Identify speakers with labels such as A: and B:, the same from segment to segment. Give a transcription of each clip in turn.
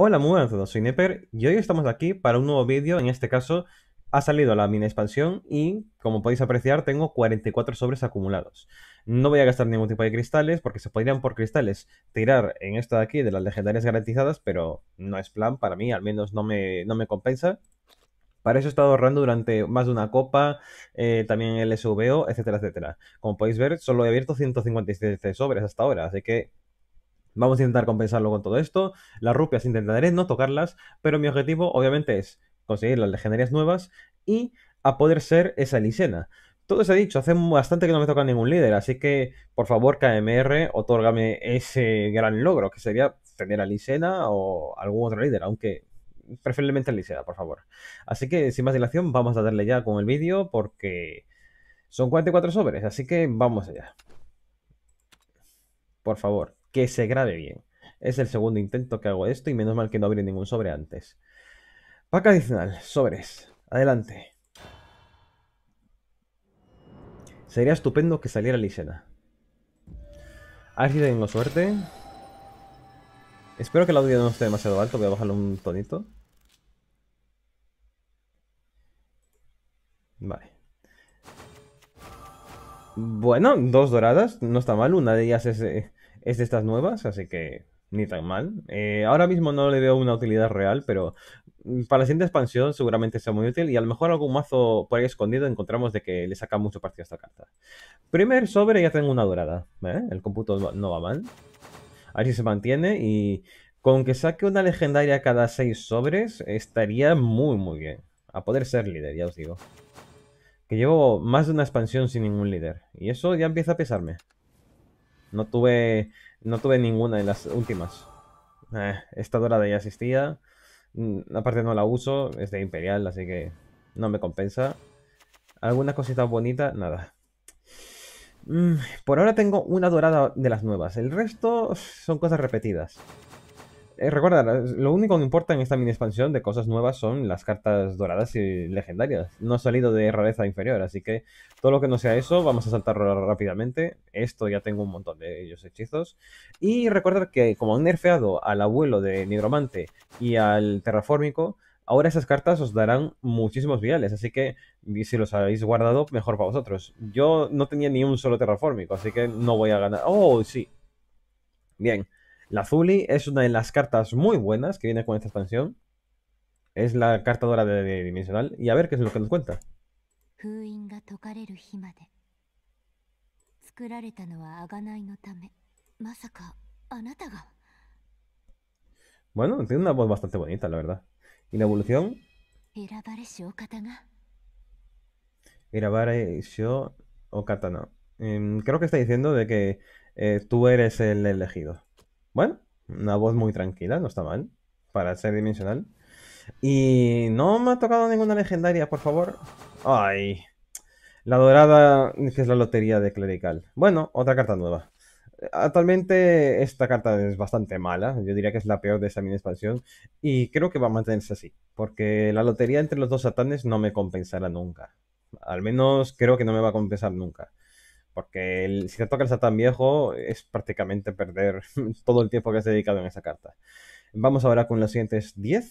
A: Hola muy buenas soy Neper y hoy estamos aquí para un nuevo vídeo, en este caso ha salido la mini expansión y como podéis apreciar tengo 44 sobres acumulados. No voy a gastar ningún tipo de cristales porque se podrían por cristales tirar en esto de aquí de las legendarias garantizadas, pero no es plan para mí, al menos no me, no me compensa. Para eso he estado ahorrando durante más de una copa, eh, también el SVO, etcétera, etcétera. Como podéis ver, solo he abierto 157 sobres hasta ahora, así que Vamos a intentar compensarlo con todo esto. Las rupias intentaré no tocarlas, pero mi objetivo obviamente es conseguir las legendarias nuevas y a poder ser esa Lisena. Todo se ha dicho, hace bastante que no me toca ningún líder, así que por favor KMR, otórgame ese gran logro, que sería tener a Lisena o algún otro líder, aunque preferiblemente a Lisena, por favor. Así que sin más dilación, vamos a darle ya con el vídeo porque son 44 sobres, así que vamos allá. Por favor que se grabe bien. Es el segundo intento que hago esto y menos mal que no abrí ningún sobre antes. Paca adicional, sobres. Adelante. Sería estupendo que saliera Lisena. A ver si tengo suerte. Espero que el audio no esté demasiado alto, voy a bajarlo un tonito. Vale. Bueno, dos doradas, no está mal. Una de ellas es eh, es de estas nuevas, así que ni tan mal. Eh, ahora mismo no le veo una utilidad real, pero mm, para la siguiente expansión seguramente sea muy útil y a lo mejor algún mazo por ahí escondido encontramos de que le saca mucho partido a esta carta. Primer sobre ya tengo una dorada, ¿eh? el cómputo no va mal. A ver si se mantiene y con que saque una legendaria cada seis sobres estaría muy muy bien. A poder ser líder, ya os digo. Que llevo más de una expansión sin ningún líder y eso ya empieza a pesarme. No tuve, no tuve ninguna de las últimas. Eh, esta dorada ya existía. Mm, aparte no la uso, es de Imperial, así que no me compensa. ¿Alguna cosita bonita? nada. Mm, por ahora tengo una dorada de las nuevas. El resto son cosas repetidas. Eh, recuerda, lo único que importa en esta mini expansión de cosas nuevas son las cartas doradas y legendarias. No ha salido de rareza inferior, así que todo lo que no sea eso, vamos a saltarlo rápidamente. Esto ya tengo un montón de ellos hechizos. Y recuerda que como han nerfeado al abuelo de Nidromante y al terraformico ahora esas cartas os darán muchísimos viales, así que si los habéis guardado, mejor para vosotros. Yo no tenía ni un solo terraformico, así que no voy a ganar. ¡Oh, sí! Bien. La Zuli es una de las cartas muy buenas que viene con esta expansión. Es la carta dora de, dimensional. Y a ver qué es lo que nos cuenta. Bueno, tiene una voz bastante bonita, la verdad. ¿Y la evolución? o Katana. Em, creo que está diciendo de que eh, tú eres el elegido. Bueno, una voz muy tranquila, no está mal. Para ser dimensional. Y no me ha tocado ninguna legendaria, por favor. Ay. La dorada, que es la lotería de clerical. Bueno, otra carta nueva. Actualmente esta carta es bastante mala, yo diría que es la peor de esa mini expansión y creo que va a mantenerse así, porque la lotería entre los dos satanes no me compensará nunca. Al menos creo que no me va a compensar nunca. Porque si te toca el satán viejo, es prácticamente perder todo el tiempo que has dedicado en esa carta. Vamos ahora con los siguientes 10.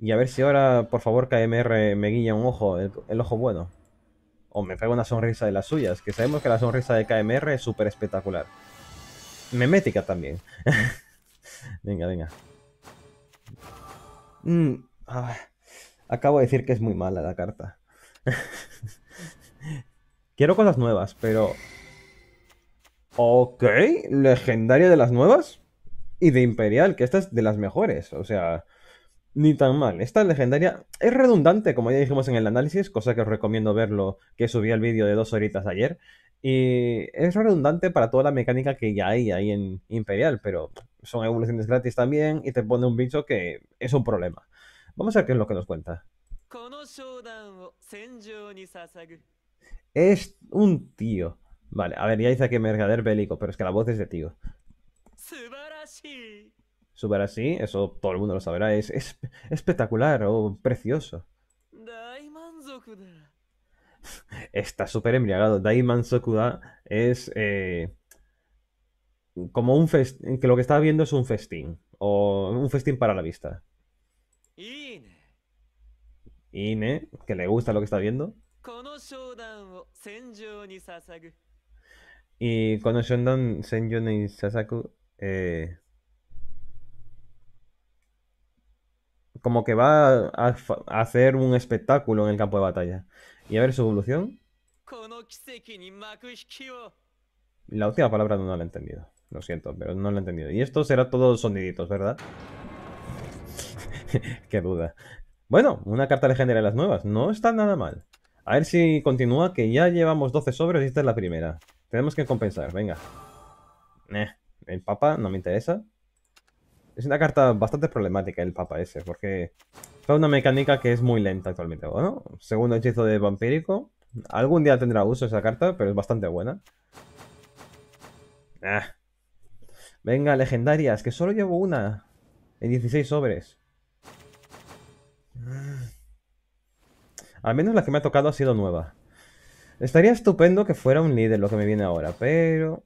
A: Y a ver si ahora, por favor, KMR me guía un ojo, el, ojo bueno. O me pega una sonrisa de las suyas, que sabemos que la sonrisa de KMR es súper espectacular. Memética también. venga, venga. Mm, ah, acabo de decir que es muy mala la carta. Quiero cosas nuevas, pero... Ok, legendaria de las nuevas y de Imperial, que esta es de las mejores, o sea, ni tan mal. Esta legendaria es redundante, como ya dijimos en el análisis, cosa que os recomiendo verlo, que subí el vídeo de dos horitas ayer, y es redundante para toda la mecánica que ya hay ahí en Imperial, pero son evoluciones gratis también y te pone un bicho que es un problema. Vamos a ver qué es lo que nos cuenta. Es un tío. Vale, a ver, ya dice que mercader bélico, pero es que la voz es de tío. Super así, eso todo el mundo lo sabrá, es, es espectacular o precioso. Está súper embriagado. Daiman Sokuda es eh, como un festín, que lo que está viendo es un festín, o un festín para la vista. Ine, que le gusta lo que está viendo. Y cuando Shondon, Senjo ni Sasaku, eh, como que va a, hacer un espectáculo en el campo de batalla. Y a ver su evolución. La última palabra no la he entendido. Lo siento, pero no la he entendido. Y esto será todo soniditos, ¿verdad? Qué duda. Bueno, una carta legendaria de las nuevas. No está nada mal. A ver si continúa, que ya llevamos 12 sobres y esta es la primera. Tenemos que compensar, venga. Eh, el papa no me interesa. Es una carta bastante problemática el papa ese, porque es una mecánica que es muy lenta actualmente. segundo hechizo de vampírico. Algún día tendrá uso esa carta, pero es bastante buena. Ah. Venga, legendarias, que solo llevo una en 16 sobres. Al menos la que me ha tocado ha sido nueva. Estaría estupendo que fuera un líder lo que me viene ahora, pero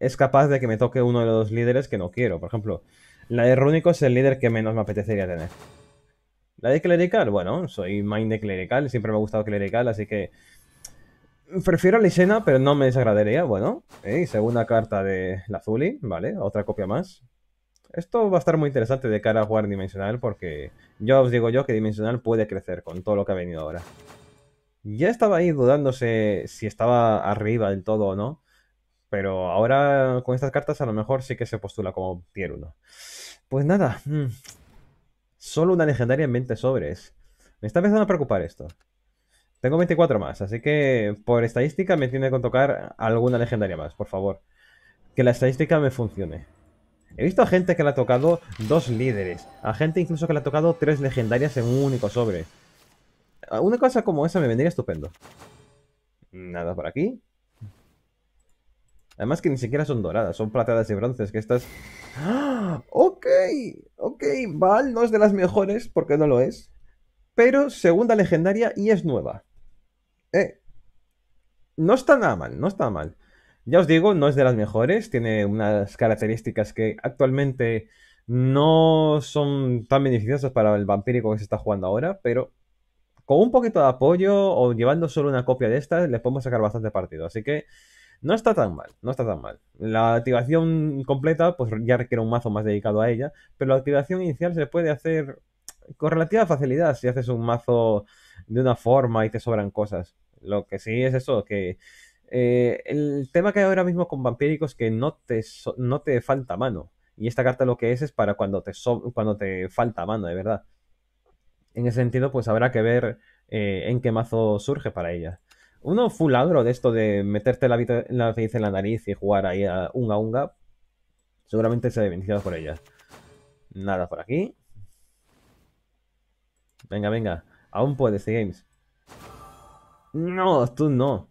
A: es capaz de que me toque uno de los líderes que no quiero. Por ejemplo, la de Rúnico es el líder que menos me apetecería tener. La de Clerical, bueno, soy mind de Clerical, siempre me ha gustado Clerical, así que... Prefiero a Lisena, pero no me desagradaría, bueno. ¿eh? Segunda carta de la Lazuli, ¿vale? Otra copia más esto va a estar muy interesante de cara a jugar Dimensional porque yo os digo yo que Dimensional puede crecer con todo lo que ha venido ahora. Ya estaba ahí dudándose si estaba arriba del todo o no, pero ahora con estas cartas a lo mejor sí que se postula como tier 1. Pues nada, mm, solo una legendaria en 20 sobres. Me está empezando a preocupar esto. Tengo 24 más, así que por estadística me tiene que tocar alguna legendaria más, por favor. Que la estadística me funcione. He visto a gente que le ha tocado dos líderes. A gente incluso que le ha tocado tres legendarias en un único sobre. Ah, una cosa como esa me vendría estupendo. Nada por aquí. Además que ni siquiera son doradas, son plateadas y bronces, que estas... ¡Ah! ¡Ok! Ok, Val no es de las mejores, porque no lo es. Pero segunda legendaria y es nueva. Eh. No está nada mal, no está mal. Ya os digo, no es de las mejores, tiene unas características que actualmente no son tan beneficiosas para el vampírico que se está jugando ahora, pero con un poquito de apoyo o llevando solo una copia de estas, le podemos sacar bastante partido. Así que no está tan mal, no está tan mal. La activación completa, pues ya requiere un mazo más dedicado a ella, pero la activación inicial se puede hacer con relativa facilidad si haces un mazo de una forma y te sobran cosas. Lo que sí es eso, que eh, el tema que hay ahora mismo con vampíricos es que no te, no te falta mano. Y esta carta lo que es es para cuando te, cuando te falta mano, de verdad. En ese sentido, pues habrá que ver eh, en qué mazo surge para ella. Uno full de esto de meterte la, la en la nariz y jugar ahí a unga unga, seguramente se ha por ella. Nada por aquí. Venga, venga. Aún puedes, The Games. No, tú no.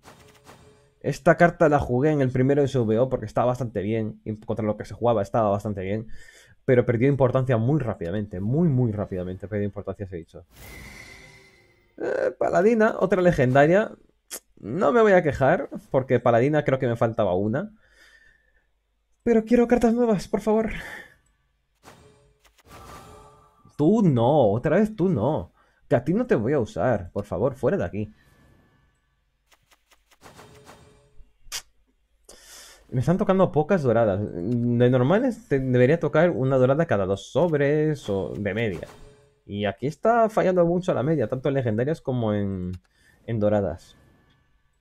A: Esta carta la jugué en el primero de SVO porque estaba bastante bien. Contra lo que se jugaba estaba bastante bien. Pero perdió importancia muy rápidamente. Muy, muy rápidamente perdió importancia ha dicho. Eh, Paladina, otra legendaria. No me voy a quejar porque Paladina creo que me faltaba una. Pero quiero cartas nuevas, por favor. Tú no, otra vez tú no. Que a ti no te voy a usar, por favor, fuera de aquí. Me están tocando pocas doradas. De normales debería tocar una dorada cada dos sobres o de media. Y aquí está fallando mucho la media, tanto en legendarias como en, en doradas.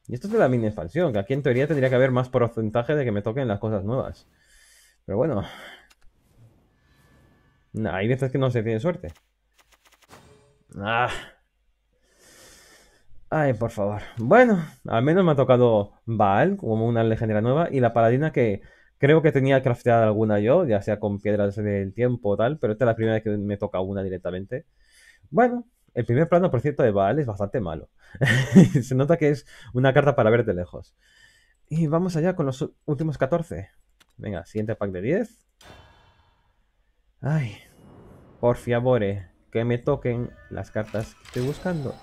A: Y esto es de la mini expansión, que aquí en teoría tendría que haber más porcentaje de que me toquen las cosas nuevas. Pero bueno. hay veces que no se tiene suerte. Ah. Ay, por favor. Bueno, al menos me ha tocado Baal como una legendaria nueva y la paladina que creo que tenía crafteada alguna yo, ya sea con piedras del tiempo o tal, pero esta es la primera vez que me toca una directamente. Bueno, el primer plano, por cierto, de Baal es bastante malo. Se nota que es una carta para ver de lejos. Y vamos allá con los últimos 14. Venga, siguiente pack de 10. Ay, por favor, que me toquen las cartas que estoy buscando.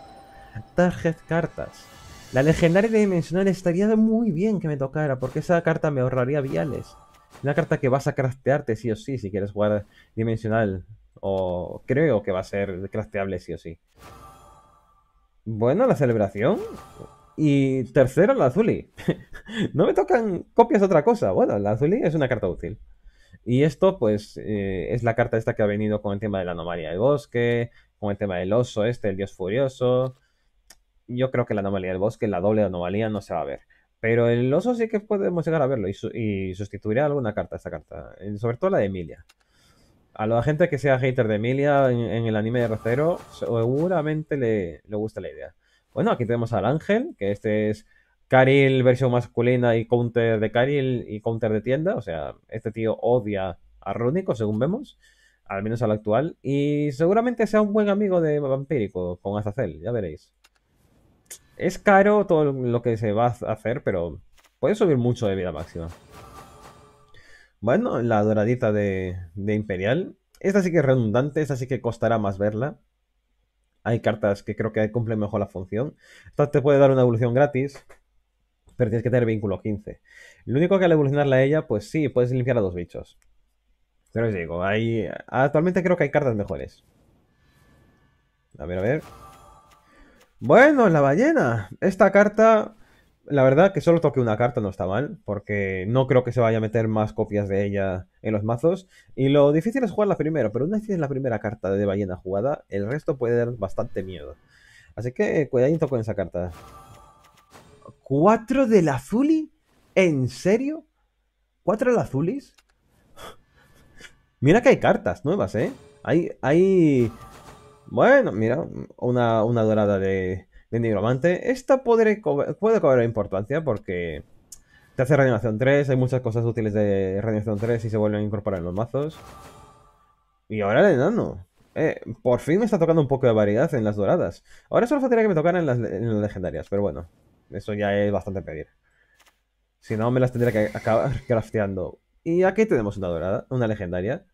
A: Target cartas. La legendaria dimensional estaría muy bien que me tocara, porque esa carta me ahorraría viales. Una carta que vas a craftearte sí o sí si quieres jugar dimensional. O creo que va a ser crafteable sí o sí. Bueno, la celebración. Y tercero, la Azuli. no me tocan copias de otra cosa. Bueno, la Azuli es una carta útil. Y esto, pues, eh, es la carta esta que ha venido con el tema de la anomalía del bosque, con el tema del oso este, el dios furioso, yo creo que la anomalía del bosque, la doble anomalía no se va a ver. Pero el oso sí que podemos llegar a verlo y, sustituirá alguna carta esta carta. Eh, sobre todo la de Emilia. A la gente que sea hater de Emilia en, el anime de Racero, seguramente le, gusta la idea. Bueno, aquí tenemos al Ángel, que este es Caril versión masculina y counter de Caril y counter de tienda. O sea, este tío odia a Rúnico, según vemos. Al menos al actual. Y seguramente sea un buen amigo de Vampírico con Azazel, ya veréis. Es caro todo lo que se va a hacer, pero puede subir mucho de vida máxima. Bueno, la doradita de, Imperial. Esta sí que es redundante, esta sí que costará más verla. Hay cartas que creo que cumplen mejor la función. Esta te puede dar una evolución gratis, pero tienes que tener vínculo 15. Lo único que al evolucionarla a ella, pues sí, puedes limpiar a dos bichos. Pero os digo, hay... actualmente creo que hay cartas mejores. A ver, a ver. Bueno, la ballena. Esta carta, la verdad que solo toque una carta no está mal, porque no creo que se vaya a meter más copias de ella en los mazos. Y lo difícil es jugarla primero, pero una vez es la primera carta de ballena jugada, el resto puede dar bastante miedo. Así que cuidadito con esa carta. ¿Cuatro del Azuli? ¿En serio? ¿Cuatro del Azulis? Mira que hay cartas nuevas, ¿eh? Hay, hay bueno, mira, una, dorada de, de nigromante. Esta puede cobrar importancia porque te hace reanimación 3, hay muchas cosas útiles de reanimación 3 y se vuelven a incorporar en los mazos. Y ahora el enano. Eh, por fin me está tocando un poco de variedad en las doradas. Ahora solo faltaría que me tocaran en las, en las legendarias, pero bueno. Eso ya es bastante pedir. Si no, me las tendría que acabar crafteando. Y aquí tenemos una dorada, una legendaria.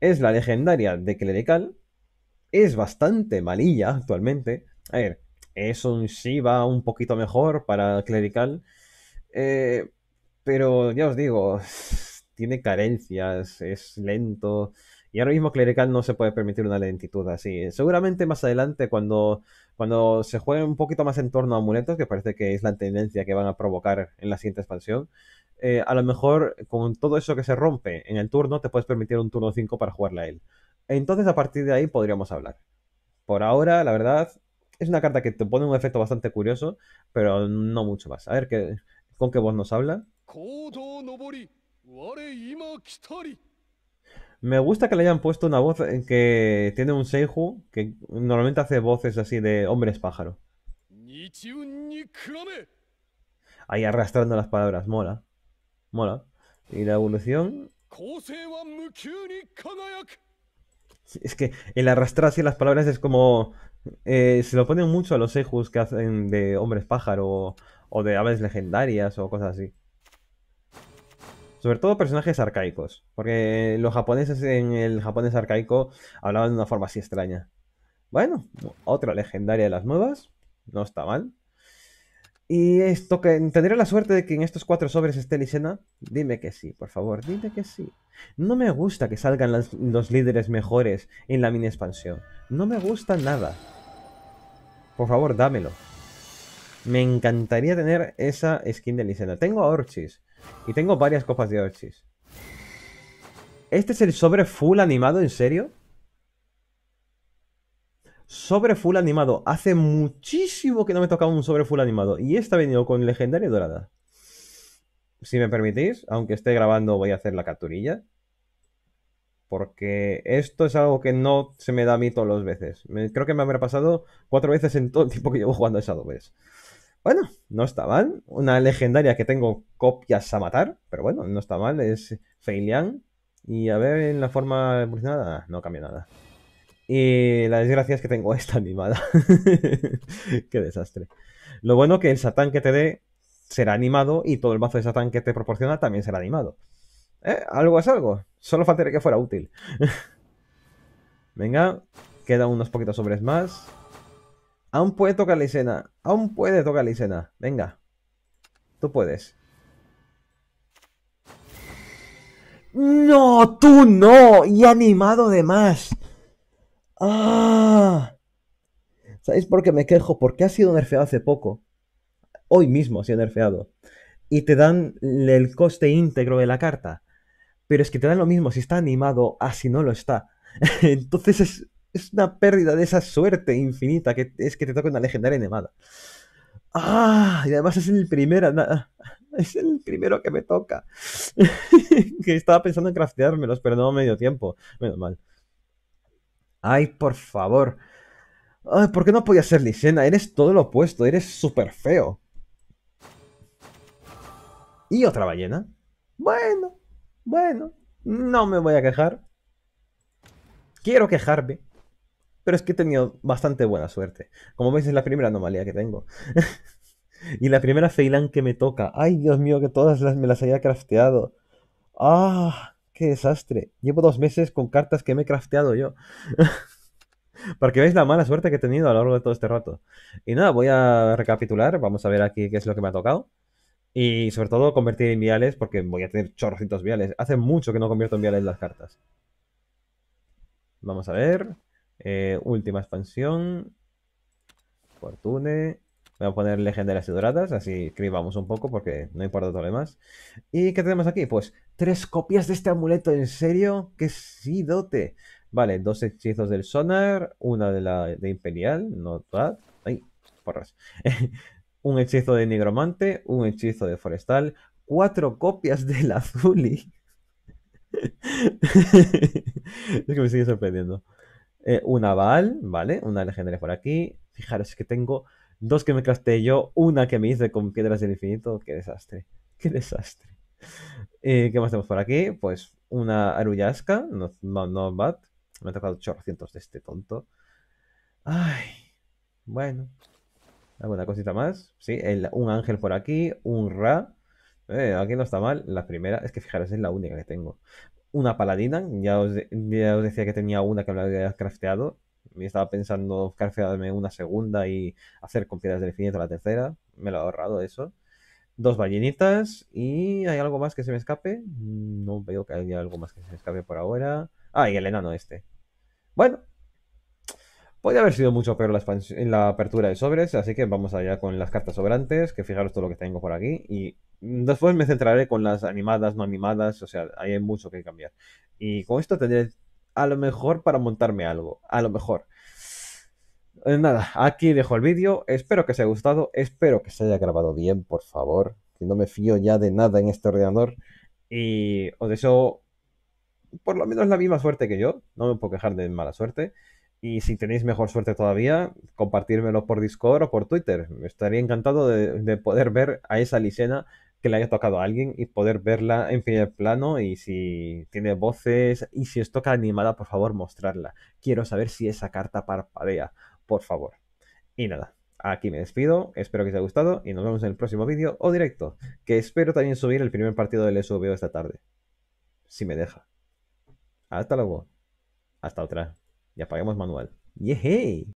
A: Es la legendaria de Clerical, es bastante malilla actualmente. A ver, eso sí va un poquito mejor para clerical. Eh, pero ya os digo, tiene carencias, es lento. Y ahora mismo clerical no se puede permitir una lentitud así. Seguramente más adelante, cuando, cuando se juegue un poquito más en torno a amuletos, que parece que es la tendencia que van a provocar en la siguiente expansión, eh, a lo mejor con todo eso que se rompe en el turno, te puedes permitir un turno 5 para jugarla a él. Entonces, a partir de ahí podríamos hablar. Por ahora, la verdad, es una carta que te pone un efecto bastante curioso, pero no mucho más. A ver qué, con qué voz nos habla. Me gusta que le hayan puesto una voz que tiene un Seiju que normalmente hace voces así de hombres pájaro. Ahí arrastrando las palabras, mola. Mola. Y la evolución. Es que el arrastrar así las palabras es como. Eh, se lo ponen mucho a los ejus que hacen de hombres pájaro o, o de aves legendarias o cosas así. Sobre todo personajes arcaicos, porque los japoneses en el japonés arcaico hablaban de una forma así extraña. Bueno, otra legendaria de las nuevas, no está mal. Y esto que tendré la suerte de que en estos cuatro sobres esté Licena. Dime que sí, por favor, dime que sí. No me gusta que salgan los líderes mejores en la mini expansión. No me gusta nada. Por favor, dámelo. Me encantaría tener esa skin de Licena. Tengo a Orchis. Y tengo varias copas de Orchis. ¿Este es el sobre full animado, en serio? sobre full animado. Hace muchísimo que no me tocaba un sobre full animado. Y esta ha venido con legendaria dorada. Si me permitís, aunque esté grabando, voy a hacer la capturilla. Porque esto es algo que no se me da a mí todos las veces. creo que me habrá pasado cuatro veces en todo el tiempo que llevo jugando a esa Bueno, no está mal. Una legendaria que tengo copias a matar. Pero bueno, no está mal. Es Feilian. Y a ver en la forma evolucionada. No cambia nada. Y la desgracia es que tengo esta animada. Qué desastre. Lo bueno que el Satán que te dé será animado y todo el mazo de Satán que te proporciona también será animado. ¿Eh? Algo es algo. Solo faltaría que fuera útil. Venga, quedan unos poquitos sobres más. Aún puede tocar la escena. Aún puede tocar la Venga. Tú puedes. ¡No! ¡Tú no! Y animado de más. ¡Ah! ¿Sabéis por qué me quejo? Porque ha sido nerfeado hace poco. Hoy mismo ha sido nerfeado. Y te dan el coste íntegro de la carta. Pero es que te dan lo mismo si está animado así no lo está. Entonces es, una pérdida de esa suerte infinita que es que te toca una legendaria animada. ¡Ah! Y además es el primero. Es el primero que me toca. que estaba pensando en crafteármelos, pero no me dio tiempo. Menos mal. Ay, por favor. Ay, ¿por qué no podía ser Licena? Eres todo lo opuesto, eres súper feo. ¿Y otra ballena? Bueno, bueno, no me voy a quejar. Quiero quejarme. Pero es que he tenido bastante buena suerte. Como veis, es la primera anomalía que tengo. y la primera Feilan que me toca. Ay, Dios mío, que todas las, me las haya crafteado. ¡Ah! Qué desastre. Llevo dos meses con cartas que me he crafteado yo. Para que veáis la mala suerte que he tenido a lo largo de todo este rato. Y nada, voy a recapitular. Vamos a ver aquí qué es lo que me ha tocado. Y sobre todo convertir en viales, porque voy a tener chorrocitos viales. Hace mucho que no convierto en viales las cartas. Vamos a ver. Eh, última expansión. Fortune. Voy a poner legendarias y doradas, así escribamos un poco porque no importa todo lo demás. ¿Y qué tenemos aquí? Pues tres copias de este amuleto, ¿en serio? ¡Qué sidote! Vale, dos hechizos del sonar, una de la de imperial, no bad. Ay, porras. un hechizo de nigromante, un hechizo de forestal, cuatro copias del azuli. es que me sigue sorprendiendo. Eh, una bal, ¿vale? Una legendaria por aquí. Fijaros que tengo dos que me crafteé yo, una que me hice con piedras del infinito. Qué desastre, qué desastre. Eh, ¿Qué más tenemos por aquí? Pues una Arullasca, no, no, no bad. Me ha tocado 800 de este tonto. Ay, bueno. ¿Alguna cosita más? Sí, un ángel por aquí, un Ra. Eh, aquí no está mal. La primera, es que fijaros, es la única que tengo. Una paladina, ya os, ya os decía que tenía una que me había crafteado me estaba pensando carfearme una segunda y hacer con piedras del infinito la tercera. Me lo he ahorrado eso. Dos ballenitas y ¿hay algo más que se me escape? No veo que haya algo más que se me escape por ahora. Ah, y el enano este. Bueno, Podría haber sido mucho peor la, en la apertura de sobres, así que vamos allá con las cartas sobrantes, que fijaros todo lo que tengo por aquí. Y después me centraré con las animadas, no animadas, o sea, hay mucho que cambiar. Y con esto tendré a lo mejor para montarme algo, a lo mejor. Eh, nada, aquí dejo el vídeo, espero que os haya gustado, espero que se haya grabado bien, por favor, que no me fío ya de nada en este ordenador y os deseo por lo menos la misma suerte que yo, no me puedo quejar de mala suerte. Y si tenéis mejor suerte todavía, compartírmelo por Discord o por Twitter. Me Estaría encantado de, de poder ver a esa Licena le haya tocado a alguien y poder verla en primer plano y si tiene voces y si os toca animada, por favor, mostrarla. Quiero saber si esa carta parpadea, por favor. Y nada, aquí me despido, espero que os haya gustado y nos vemos en el próximo vídeo o directo, que espero también subir el primer partido del SVO esta tarde. Si me deja. Hasta luego. Hasta otra. Y apagamos manual. ¡Yehey!